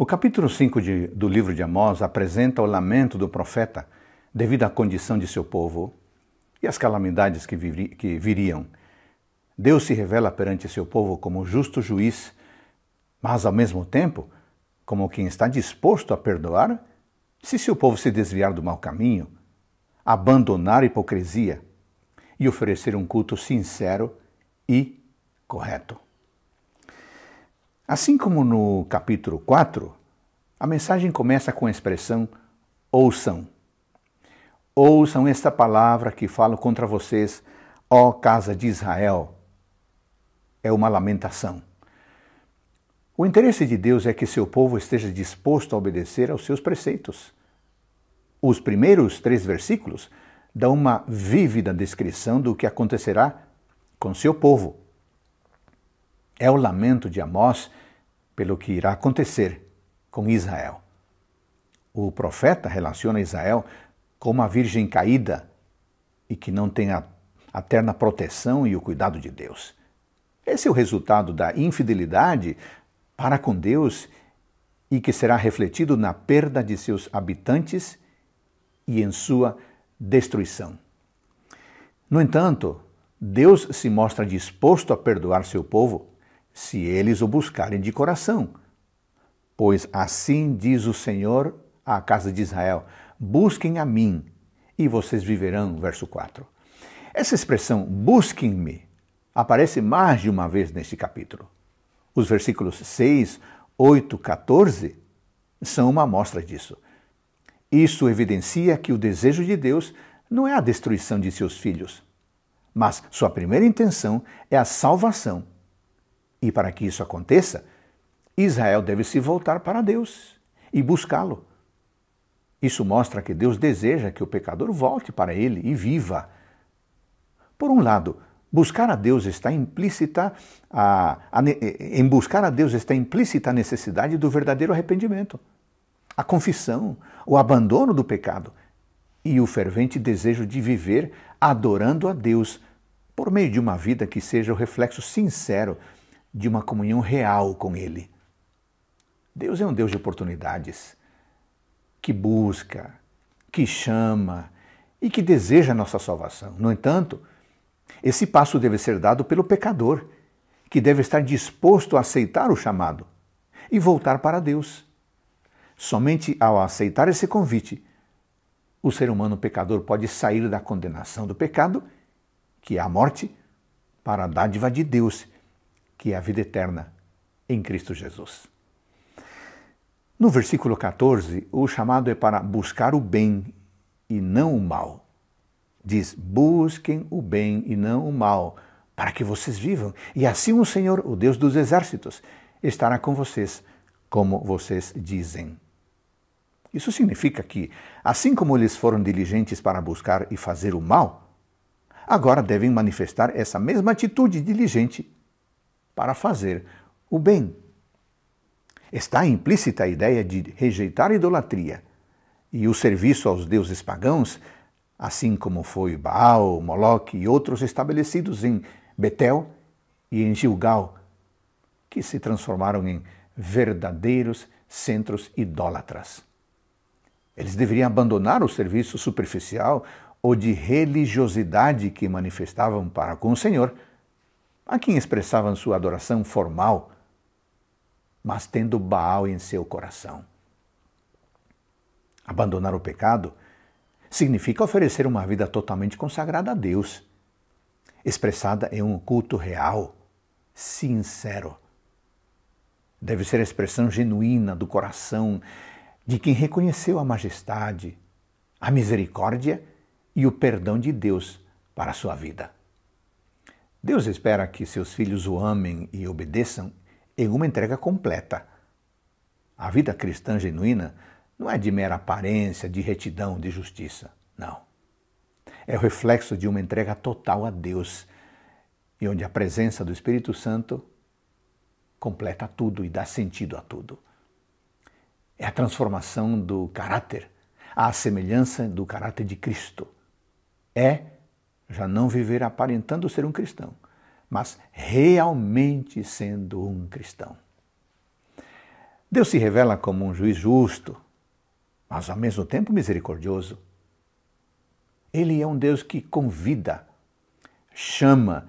O capítulo 5 de, do livro de Amós apresenta o lamento do profeta devido à condição de seu povo e às calamidades que, vir, que viriam. Deus se revela perante seu povo como justo juiz, mas ao mesmo tempo como quem está disposto a perdoar se seu povo se desviar do mau caminho, abandonar a hipocrisia e oferecer um culto sincero e correto. Assim como no capítulo 4, a mensagem começa com a expressão ouçam. Ouçam esta palavra que falo contra vocês, ó casa de Israel. É uma lamentação. O interesse de Deus é que seu povo esteja disposto a obedecer aos seus preceitos. Os primeiros três versículos dão uma vívida descrição do que acontecerá com seu povo. É o lamento de Amós pelo que irá acontecer com Israel. O profeta relaciona Israel com uma virgem caída e que não tem a, a terna proteção e o cuidado de Deus. Esse é o resultado da infidelidade para com Deus e que será refletido na perda de seus habitantes e em sua destruição. No entanto, Deus se mostra disposto a perdoar seu povo se eles o buscarem de coração. Pois assim diz o Senhor à casa de Israel: Busquem a mim e vocês viverão. Verso 4. Essa expressão, busquem-me, aparece mais de uma vez neste capítulo. Os versículos 6, 8, 14 são uma amostra disso. Isso evidencia que o desejo de Deus não é a destruição de seus filhos, mas sua primeira intenção é a salvação e para que isso aconteça, Israel deve se voltar para Deus e buscá-lo. Isso mostra que Deus deseja que o pecador volte para ele e viva. Por um lado, buscar a Deus está implícita a, a, em buscar a Deus está implícita a necessidade do verdadeiro arrependimento, a confissão, o abandono do pecado e o fervente desejo de viver adorando a Deus por meio de uma vida que seja o reflexo sincero de uma comunhão real com Ele. Deus é um Deus de oportunidades, que busca, que chama e que deseja a nossa salvação. No entanto, esse passo deve ser dado pelo pecador, que deve estar disposto a aceitar o chamado e voltar para Deus. Somente ao aceitar esse convite, o ser humano pecador pode sair da condenação do pecado, que é a morte, para a dádiva de Deus, que é a vida eterna em Cristo Jesus. No versículo 14, o chamado é para buscar o bem e não o mal. Diz: busquem o bem e não o mal, para que vocês vivam, e assim o Senhor, o Deus dos exércitos, estará com vocês, como vocês dizem. Isso significa que, assim como eles foram diligentes para buscar e fazer o mal, agora devem manifestar essa mesma atitude diligente para fazer o bem. Está implícita a ideia de rejeitar a idolatria e o serviço aos deuses pagãos, assim como foi Baal, Moloque e outros estabelecidos em Betel e em Gilgal, que se transformaram em verdadeiros centros idólatras. Eles deveriam abandonar o serviço superficial ou de religiosidade que manifestavam para com o Senhor a quem expressavam sua adoração formal, mas tendo Baal em seu coração. Abandonar o pecado significa oferecer uma vida totalmente consagrada a Deus, expressada em um culto real, sincero. Deve ser a expressão genuína do coração de quem reconheceu a majestade, a misericórdia e o perdão de Deus para a sua vida. Deus espera que seus filhos o amem e obedeçam em uma entrega completa. A vida cristã genuína não é de mera aparência, de retidão, de justiça. Não. É o reflexo de uma entrega total a Deus e onde a presença do Espírito Santo completa tudo e dá sentido a tudo. É a transformação do caráter, a semelhança do caráter de Cristo. É já não viver aparentando ser um cristão, mas realmente sendo um cristão. Deus se revela como um juiz justo, mas ao mesmo tempo misericordioso. Ele é um Deus que convida, chama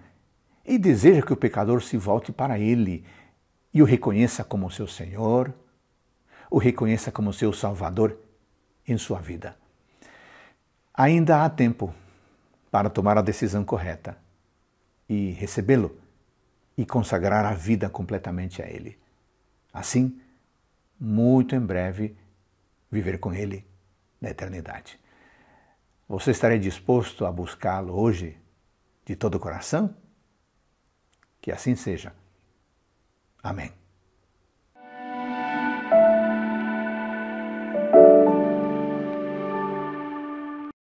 e deseja que o pecador se volte para ele e o reconheça como seu Senhor, o reconheça como seu Salvador em sua vida. Ainda há tempo para tomar a decisão correta e recebê-lo e consagrar a vida completamente a Ele. Assim, muito em breve, viver com Ele na eternidade. Você estaria disposto a buscá-lo hoje de todo o coração? Que assim seja. Amém.